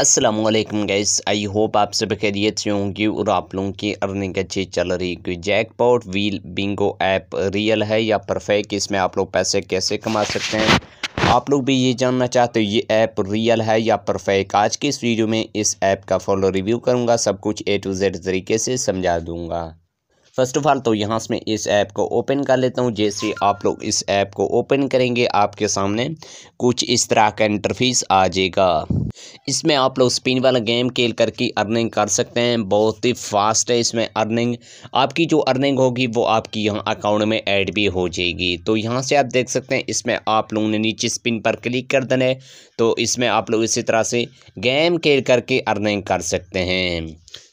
Aslam gas I hope आप सब खैरियत से होंगी और आप लोगों की अर्निंग अच्छी चल रही है pot wheel bingo app real है या परफेक्ट इसमें आप लोग पैसे कैसे कमा सकते हैं आप लोग भी ये जानना चाहते हो ये ऐप रियल है या परफेक्ट आज के इस वीडियो में इस ऐप का फॉलो रिव्यू करूँगा सब कुछ ए टू जेड तरीके से समझा दूँगा फर्स्ट ऑफ़ ऑल तो यहाँ से मैं इस ऐप को ओपन कर लेता हूँ जैसे आप लोग इस ऐप को ओपन करेंगे आपके सामने कुछ इस तरह का इंटरफेस आ जाएगा इसमें आप लोग स्पिन वाला गेम खेल करके अर्निंग कर सकते हैं बहुत ही फास्ट है इसमें अर्निंग आपकी जो अर्निंग होगी वो आपकी यहाँ अकाउंट में ऐड भी हो जाएगी तो यहाँ से आप देख सकते हैं इसमें आप लोगों ने नीचे स्पिन पर क्लिक कर देना है तो इसमें आप लोग इसी तरह से गेम खेल करके अर्निंग कर सकते हैं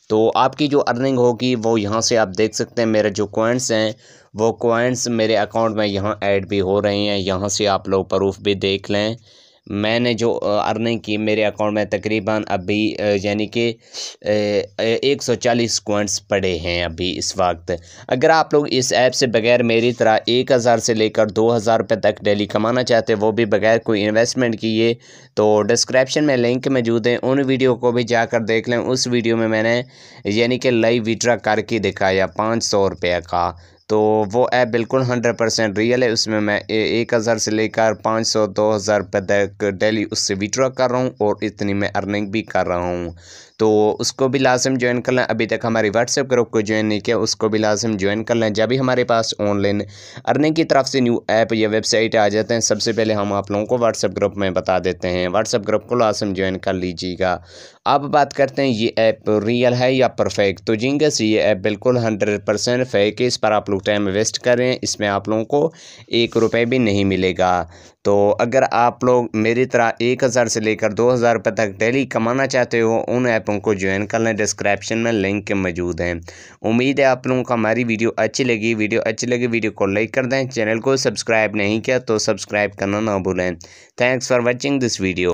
तो आपकी जो अर्निंग होगी वो यहाँ से आप देख सकते हैं मेरे जो कॉइन्स हैं वो कॉइन्स मेरे अकाउंट में यहाँ ऐड भी हो रहे हैं यहाँ से आप लोग प्रूफ भी देख लें मैंने जो अर्निंग की मेरे अकाउंट में तकरीबन अभी यानी कि एक सौ चालीस पड़े हैं अभी इस वक्त अगर आप लोग इस ऐप से बगैर मेरी तरह एक हज़ार से लेकर दो हज़ार रुपये तक डेली कमाना चाहते हैं वो भी बगैर कोई इन्वेस्टमेंट किए तो डिस्क्रिप्शन में लिंक मौजूद है उन वीडियो को भी जाकर देख लें उस वीडियो में मैंने यानी कि लाइव विड्रा करके दिखाया पाँच सौ रुपये का तो वो ऐप बिल्कुल हंड्रेड परसेंट रियल है उसमें मैं एक हज़ार से लेकर पाँच सौ दो हज़ार रुपये तक डेली उससे विड्रॉ कर रहा हूँ और इतनी मैं अर्निंग भी कर रहा हूँ तो उसको भी लाजम ज्वाइन कर लें अभी तक हमारे व्हाट्सएप ग्रुप को ज्वाइन नहीं किया उसको भी लाजम ज्वाइन कर लें जब भी हमारे पास ऑनलाइन अर्निंग की तरफ से न्यू ऐप या वेबसाइट आ जाते हैं सबसे पहले हम आप लोगों को व्हाट्सएप ग्रुप में बता देते हैं व्हाट्सएप ग्रुप को लाजम ज्वाइन कर लीजिएगा अब बात करते हैं ये ऐप रियल है या परफेक्ट तो जिंगस ये ऐप बिल्कुल हंड्रेड परसेंट फेक है इस पर आप लोग टाइम वेस्ट करें इसमें आप लोगों को एक रुपये भी नहीं मिलेगा तो अगर आप लोग मेरी तरह एक हज़ार से लेकर दो हज़ार रुपये तक डेली कमाना चाहते हो उन ऐप ऐपों को ज्वाइन कर लें डिस्क्रिप्शन में लिंक के मौजूद हैं उम्मीद है आप लोगों को हमारी वीडियो अच्छी लगी वीडियो अच्छी लगी वीडियो को लाइक कर दें चैनल को सब्सक्राइब नहीं किया तो सब्सक्राइब करना ना भूलें thanks for watching this video